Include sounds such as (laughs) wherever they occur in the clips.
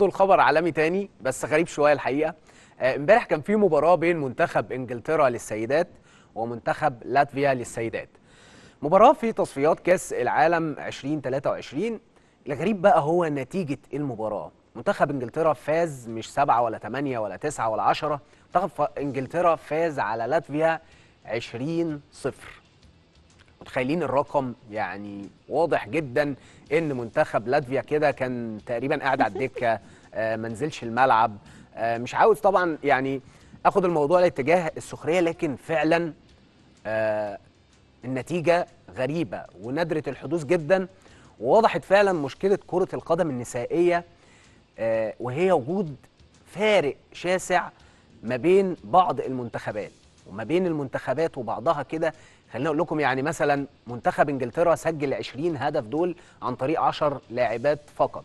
برضه الخبر عالمي تاني بس غريب شويه الحقيقه آه، امبارح كان في مباراه بين منتخب انجلترا للسيدات ومنتخب لاتفيا للسيدات مباراه في تصفيات كاس العالم 2023 الغريب بقى هو نتيجه المباراه منتخب انجلترا فاز مش 7 ولا 8 ولا 9 ولا 10 منتخب انجلترا فاز على لاتفيا 20 صفر متخيلين الرقم يعني واضح جدا ان منتخب لاتفيا كده كان تقريبا قاعد على الدكه (laughs) آه، ما نزلش الملعب آه، مش عاوز طبعا يعني اخد الموضوع لاتجاه السخريه لكن فعلا آه، النتيجه غريبه ونادره الحدوث جدا ووضحت فعلا مشكله كره القدم النسائيه وهي وجود فارق شاسع ما بين بعض المنتخبات وما بين المنتخبات وبعضها كده خليني اقول لكم يعني مثلا منتخب انجلترا سجل 20 هدف دول عن طريق 10 لاعبات فقط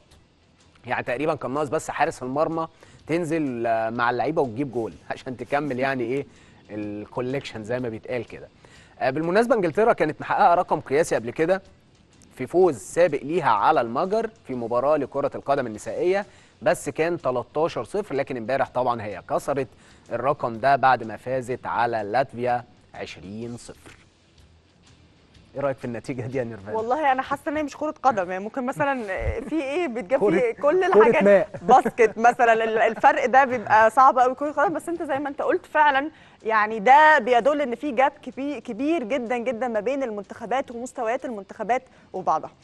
يعني تقريبا كان ناقص بس حارس المرمى تنزل آه، مع اللعيبه وتجيب جول (laughs) عشان تكمل يعني ايه الكوليكشن زي ما بيتقال كده آه، بالمناسبه انجلترا كانت محققه رقم قياسي قبل كده في فوز سابق ليها على المجر في مباراه لكره القدم النسائيه بس كان 13 صفر لكن امبارح طبعا هي كسرت الرقم ده بعد ما فازت على لاتفيا 20 صفر ايه رايك في النتيجه دي يا نيرفان والله انا حاسه ان هي مش كره قدم يعني ممكن مثلا في ايه بتجاب في كل الحاجات باسكت مثلا الفرق ده بيبقى صعب قوي كره قدم بس انت زي ما انت قلت فعلا يعني ده بيدل ان في جاب كبير جدا جدا ما بين المنتخبات ومستويات المنتخبات وبعضها